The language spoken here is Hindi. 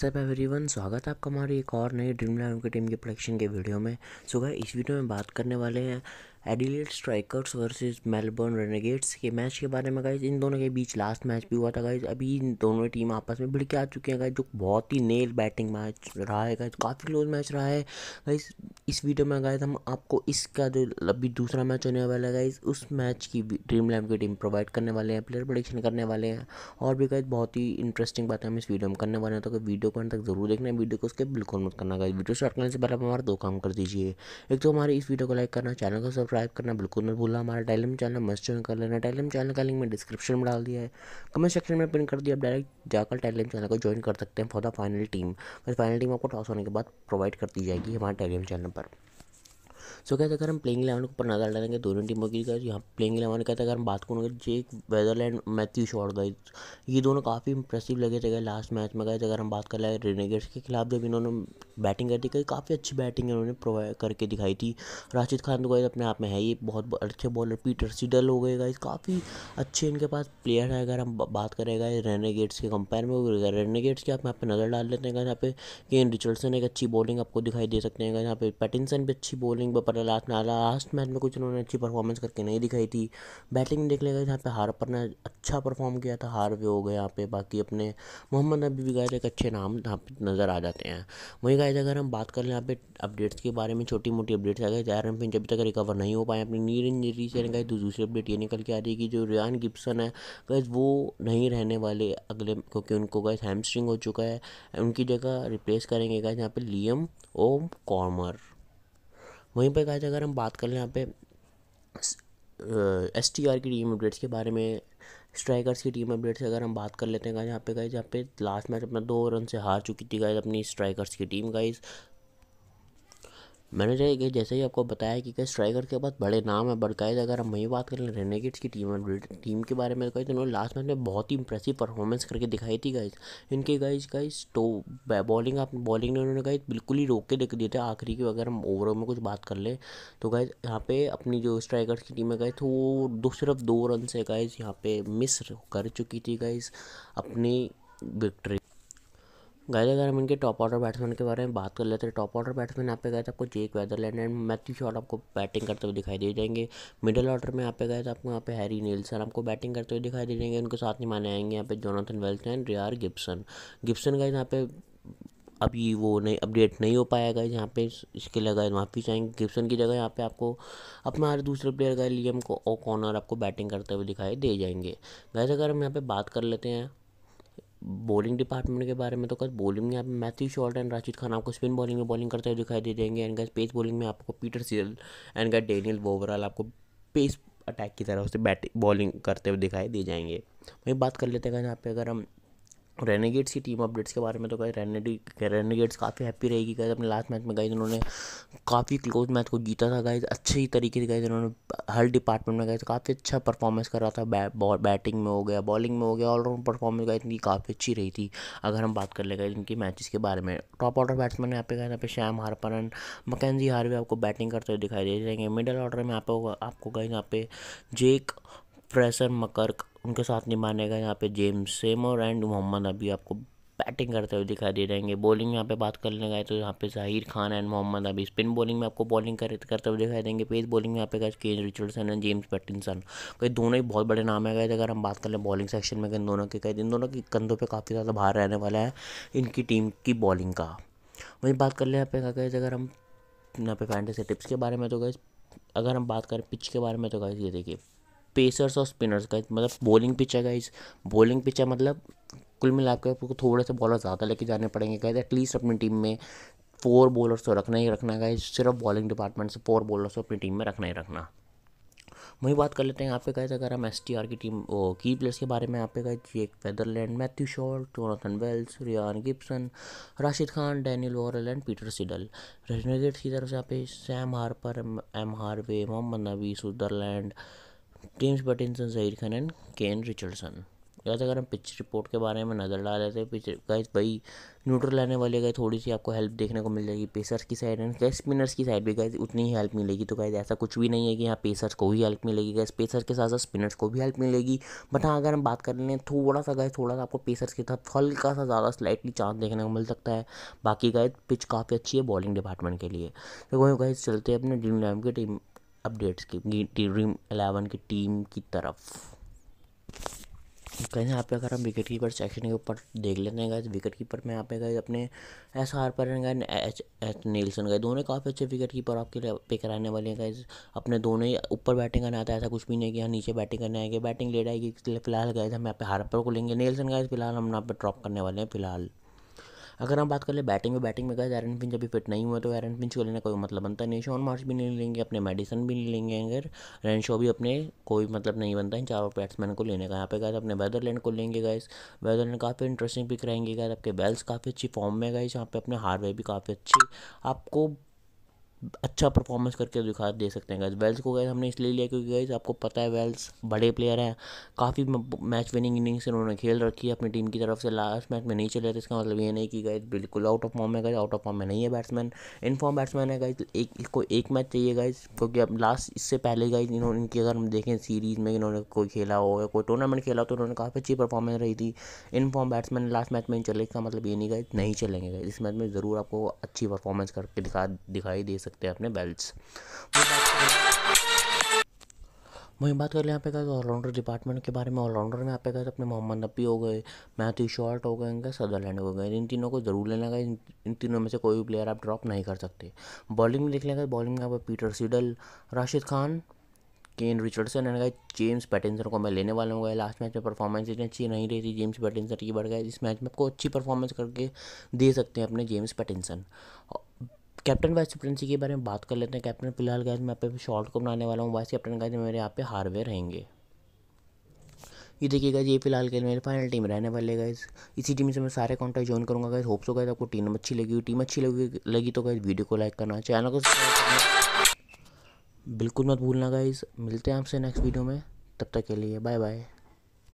व्हाट्सएप एवरीवन स्वागत है आपका हमारे एक और नए ड्रीम इलेवन के टीम के प्रोडक्शन के वीडियो में सो so, इस वीडियो में बात करने वाले हैं Adelaide Strikers versus Melbourne Renegades के मैच के बारे में गाइज इन दोनों के बीच लास्ट मैच भी हुआ था गाइज अभी इन दोनों टीम आपस में भिड़ के आ चुके हैं गाइज जो बहुत ही नेल बैटिंग मैच रहा है गाइज काफ़ी क्लोज मैच रहा है गाइज इस वीडियो में गाइज हम आपको इसका जो अभी दूसरा मैच होने वाला है गाइज उस मैच की ड्रीम लैब की टीम प्रोवाइड करने वाले हैं प्लेयर प्रोडिक्शन करने वाले हैं और भी गाइज बहुत ही इंटरेस्टिंग बातें हम इस वीडियो में करने वाले हैं तो वीडियो को अंत तक जरूर देखना है वीडियो को उसके बिल्कुल मत करना गाइज वीडियो स्टार्ट करने से पहले आप हमारा दो काम कर दीजिए एक तो हमारे इस वीडियो को लाइक करना चैनल को सब सब्सक्राइब करना बिल्कुल मत भूलना हमारा टेलीम चैनल मस्ट ज्वाइन कर लेना टेलीम चैनल का लिंक मैं डिस्क्रिप्शन में डाल दिया है कमेंट सेक्शन में पिन कर दिया आप डायरेक्ट जाकर टेलीम चैनल को ज्वाइन कर सकते हैं फॉर द फाइनल टीम और फाइनल टीम आपको टॉस होने के बाद प्रोवाइड कर दी जाएगी हमारे टेलीम चैनल पर सो कहते अगर हम प्लेइंग इलेवन ऊपर नजर डालेंगे दोनों टीमों की यहाँ प्लेइंग इलेवन कहते अगर हम बात करेंगे Jake Weatherald and Matthew Short guys ये दोनों काफ़ी इंप्रेसिव लगे थे लास्ट मैच में गए अगर हम बात कर लें रेनेगेट्स के खिलाफ जब इन्होंने बैटिंग कर दी कहीं काफ़ी अच्छी बैटिंग इन्होंने प्रोवाइड करके दिखाई थी राशिद खान तो गए अपने आप में है ये बहुत अच्छे बॉलर पीटर सिडल हो गए गाइज काफ़ी अच्छे इनके पास प्लेयर है अगर हम बात करेगा रेनेगेट्स के कंपेयर में रेनेगेट्स के आप यहाँ पे नज़र डाल लेते हैं यहाँ पे केन रिचर्डसन एक अच्छी बॉलिंग आपको दिखाई दे सकते हैं यहाँ पे पैटिनसन भी अच्छी बॉलिंग पर लास्ट में लास्ट मैच में कुछ उन्होंने अच्छी परफॉर्मेंस करके नहीं दिखाई थी बैटिंग देख लेगा जहाँ पे हारपर ने अच्छा परफॉर्म किया था हार भी हो गए यहाँ पे बाकी अपने मोहम्मद नबी भी गायद एक अच्छे नाम यहाँ पे नज़र आ जाते हैं वहीं गायद अगर हम बात कर लें यहाँ पे अपडेट्स के बारे में छोटी मोटी अपडेट्स आ गए जैरम पिंच अभी तक रिकवर नहीं हो पाए अपनी नीर इंजरी से गए दूसरी अपडेट ये निकल के आ रही है कि जो रियान गिप्सन है गैस वो नहीं रहने वाले अगले क्योंकि उनको गैस हैमस्ट्रिंग हो चुका है उनकी जगह रिप्लेस करेंगे गैस यहाँ पे लियम ओम कॉमर वहीं पर कहा अगर हम बात कर लें यहाँ पे एस टी आर की टीम अपडेट्स के बारे में स्ट्राइकर्स की टीम अपडेट्स अगर हम बात कर लेते हैं गाइज यहाँ पे गाइज यहाँ पे लास्ट मैच अपना दो रन से हार चुकी थी गाइज अपनी स्ट्राइकर्स की टीम गाइज मैंने जाएगा जैसे ही आपको बताया कि कैसे स्ट्राइकर के पास बड़े नाम है बरकायद तो अगर हम वही बात करें रेनेगेट्स की टीम टीम के बारे में कहीं तो उन्होंने लास्ट मैच में बहुत ही इंप्रेसिव परफॉर्मेंस करके दिखाई थी गाइज इनके गाइज गाइज तो बॉलिंग आप बॉलिंग ने उन्होंने गाइज बिल्कुल ही रोक के देख दिए थे आखिरी की अगर हम ओवरों में कुछ बात कर लें तो गाइज यहाँ पे अपनी जो स्ट्राइकर्स की टीम है गाइज तो वो दो सिर्फ दो रन से गाइज यहाँ पे मिस कर चुकी थी गाइज अपनी विक्ट्री गए अगर हम इनके टॉप ऑर्डर बैट्समैन के बारे में बात कर लेते हैं टॉप ऑर्डर बैट्समैन आप पे गए थे आपको Jake Weatherald and Matthew Short आपको बैटिंग करते हुए दिखाई दे जाएंगे मिडिल ऑर्डर में आप पे गए थे आपको यहाँ पे हैरी नीलसन आपको बैटिंग करते हुए दिखाई दे जाएंगे उनके साथ ही माने आएंगे यहाँ पे Jonathan Wells and Ryan Gibson Gibson गए यहाँ पे अभी वो नहीं अपडेट नहीं हो पाया गया यहाँ पे इसके लिए गए पी चाहेंगे गिप्सन की जगह यहाँ पे आपको अपना हर दूसरे प्लेयर गए लियम को ओ कॉर्नर आपको बैटिंग करते हुए दिखाई दे जाएंगे वैसे अगर हम यहाँ पे बात कर लेते हैं बॉलिंग डिपार्टमेंट के बारे में तो कल बॉलिंग में आप Matthew Short and Rashid Khan आपको स्पिन बॉलिंग में बॉलिंग करते हुए दिखाई दे देंगे एंड गैस पेस बॉलिंग में आपको Peter Siddle and guys Daniel Worrall आपको पेस अटैक की तरह से बैटिंग बॉलिंग करते हुए दिखाई दे जाएंगे वही बात कर लेते हैं यहाँ पे अगर हम रेनेगेट्स की टीम अपडेट्स के बारे में तो गए रेनेडी रेनेगेट्स काफ़ी हैप्पी रहेगी गए अपने लास्ट मैच में गए उन्होंने काफ़ी क्लोज मैच को जीता था गए अच्छे ही तरीके से गए उन्होंने हर डिपार्टमेंट में गए काफ़ी अच्छा परफॉर्मेंस कर रहा था बै, बैटिंग में हो गया बॉलिंग में हो गया ऑलराउंड परफॉर्मेंस गए इनकी काफ़ी अच्छी रही थी अगर हम बात कर ले गए इनकी मैचेस के बारे में टॉप ऑर्डर बैट्समैन यहाँ पे गए यहाँ पे श्याम एंड मकैनजी हारवे आपको बैटिंग करते हुए दिखाई दे जाएंगे मिडल ऑर्डर में यहाँ पे आपको गए यहाँ पे जेक फ्रेशर मकर्क उनके साथ निभाने का यहाँ पे जेम्स सेमर एंड मोहम्मद अभी आपको बैटिंग करते हुए दिखाई दे जाएंगे बॉलिंग यहाँ पे बात कर ले गए तो यहाँ पे जाहिर खान एंड मोहम्मद अभी स्पिन बॉलिंग में आपको बॉलिंग कर, करते हुए दिखाई देंगे पेस बॉलिंग में यहाँ पे गए Kane Richardson and James Pattinson कई दोनों ही बहुत बड़े नाम है गए थे अगर हम बात कर लें बॉलिंग सेक्शन में इन दोनों के कई इन दोनों के कंधों पर काफ़ी ज़्यादा भार रहने वाला है इनकी टीम की बॉलिंग का वहीं बात कर लें यहाँ पे गए अगर हम यहाँ पे फैंटेसी टिप्स के बारे में तो गए अगर हम बात करें पिच के बारे में तो गए ये देखिए पेसर्स और स्पिनर्स का मतलब बॉलिंग पिच है गाइज बॉलिंग पिच है मतलब कुल मिलाकर आपको थोड़े से बॉलर ज़्यादा लेके जाने पड़ेंगे गाइज एटलीस्ट अपनी टीम में फोर बॉलर्स तो रखना ही रखना गाइज सिर्फ बॉलिंग डिपार्टमेंट से फोर बॉलर्स तो अपनी टीम में रखना ही रखना वहीं बात कर लेते हैं यहाँ पे गाइज अगर हम एस की टीम ओ, की प्लेयर्स के बारे में यहाँ पे guys Jake Weatherald Matthew Short Jonathan Wells Ryan Gibson Rashid Khan Daniel Worrall and Peter Siddle Renegades की तरफ से यहाँ पे Sam Harper M Harvey Mohammad Nabi Sutherland teams Pattinson Zahir Khan and Kane Richardson guys अगर हम पिच रिपोर्ट के बारे में नज़र डाल रहे थे पिच गाइस भाई न्यूट्रल रहने वाले गए थोड़ी सी आपको हेल्प देखने को मिल जाएगी पेसर्स की साइड एंड गैस स्पिनर्स की साइड भी गाइस उतनी ही हेल्प मिलेगी तो गाइस ऐसा कुछ भी नहीं है कि यहाँ पेसर्स को ही हेल्प मिलेगी गैस पेसर्स के साथ साथ स्पिनर्स को भी हेल्प मिलेगी बट हाँ अगर हम बात कर लें थोड़ा सा गाइस थोड़ा सा आपको पेसर्स के साथ हल्का सा ज़्यादा स्लाइटली चांस देखने को मिल सकता है बाकी गाइस पिच काफ़ी अच्छी है बॉलिंग डिपार्टमेंट के लिए तो वही गाइस चलते हैं अपने ड्रीम इलेवन के टीम अपडेट्स की ड्रीम एलेवन की टीम की तरफ कहीं यहाँ पे अगर हम विकेट कीपर सेक्शन के ऊपर देख लेते हैं गए विकेट कीपर में यहाँ पे गए अपने एस आर पर गए एच एच नीलसन गए दोनों काफ़ी अच्छे विकेट कीपर आपके लिए पे कराने वाले हैं गए अपने दोनों ही ऊपर बैटिंग करने आता है ऐसा कुछ भी नहीं कि यहाँ नीचे बैटिंग करने आएंगे बैटिंग लेट आएगी इसलिए फिलहाल गए हम यहाँ पे हार्पर को लेंगे नीलसन गए फिलहाल हम यहाँ पर ड्रॉप करने वाले हैं फिलहाल अगर हम बात कर ले बैटिंग में बैटिंग में गए एरन पिंच अभी फिट नहीं हुआ तो एरन पिंच को लेना कोई मतलब बनता नहीं शॉन मार्च भी नहीं लेंगे अपने मेडिसन भी नहीं लेंगे अगर रैन शो भी अपने कोई मतलब नहीं बनता है चारों बैट्समैन को लेने का यहाँ पे गए अपने वेदरलैंड को लेंगे गए वेदरलैंड काफ़ी इंटरेस्टिंग पिक रहेंगे गए आपके बेल्स काफ़ी अच्छी फॉर्म में गए यहाँ पे अपने हार्डवेयर भी काफ़ी अच्छी आपको अच्छा परफॉर्मेंस करके दिखा दे सकते हैं गैस वेल्स को गैस हमने इसलिए लिया क्योंकि गैस आपको पता है वेल्स बड़े प्लेयर हैं काफ़ी मैच विनिंग इनिंग्स इन्होंने खेल रखी है अपनी टीम की तरफ से लास्ट मैच में नहीं चले तो इसका मतलब ये नहीं कि गैस बिल्कुल आउट ऑफ फॉर्म है गैस आउट ऑफ फॉर्म में नहीं है बैट्समैन इन फॉर्म बैट्समैन है गैस एक को एक मैच चाहिए गैस क्योंकि अब लास्ट इससे पहले गैस इन्होंने इनकी अगर हम देखें सीरीज़ में इन्होंने कोई खेला हो या कोई टूर्नामेंट खेला तो उन्होंने काफ़ी अच्छी परफॉर्मेंस रही थी in form batsman last match में चले इसका मतलब ये नहीं गए नहीं चलेंगे इस मैच में ज़रूर आपको अच्छी परफॉर्मेंस करके दिखा दिखाई दे सकते सकते हैं अपने बेल्ट वहीं बात कर लें यहाँ पे गए ऑलराउंडर डिपार्टमेंट के बारे में ऑलराउंडर में यहाँ पे गए अपने मोहम्मद नबी हो गए मैथ्यू शॉर्ट हो गए इनका सदरलैंड हो गए इन तीनों को जरूर लेना गए इन तीनों में से कोई भी प्लेयर आप ड्रॉप नहीं कर सकते बॉलिंग में देख लेंगे बॉलिंग में यहाँ पर Peter Siddle Rashid Khan Kane Richardson and गए जेम्स पैटिनसन को मैं लेने वाला हूँ लास्ट मैच में परफॉर्मेंस इतनी अच्छी नहीं रही थी जेम्स पैटिनसन की बढ़ गए इस मैच में आपको अच्छी परफॉर्मेंस करके दे सकते हैं अपने James Pattinson captain vice captaincy के बारे में बात कर लेते हैं कैप्टन फिलहाल गैस मैं आप शॉर्ट को बनाने वाला हूँ वाइस कैप्टन गैस मेरे यहाँ पे हार्डवेयर रहेंगे ये देखिएगा ये फिलहाल के मेरे फाइनल टीम रहने वाले गए इसी टीम से मैं सारे कॉन्टैक्ट ज्वाइन करूँगा गैस होप्स हो गए आपको टीम अच्छी लगी हुई टीम अच्छी लगी लगी तो गैस वीडियो को लाइक करना चैनल को बिल्कुल मत भूलना गाइज मिलते हैं आपसे नेक्स्ट वीडियो में तब तक के लिए बाय बाय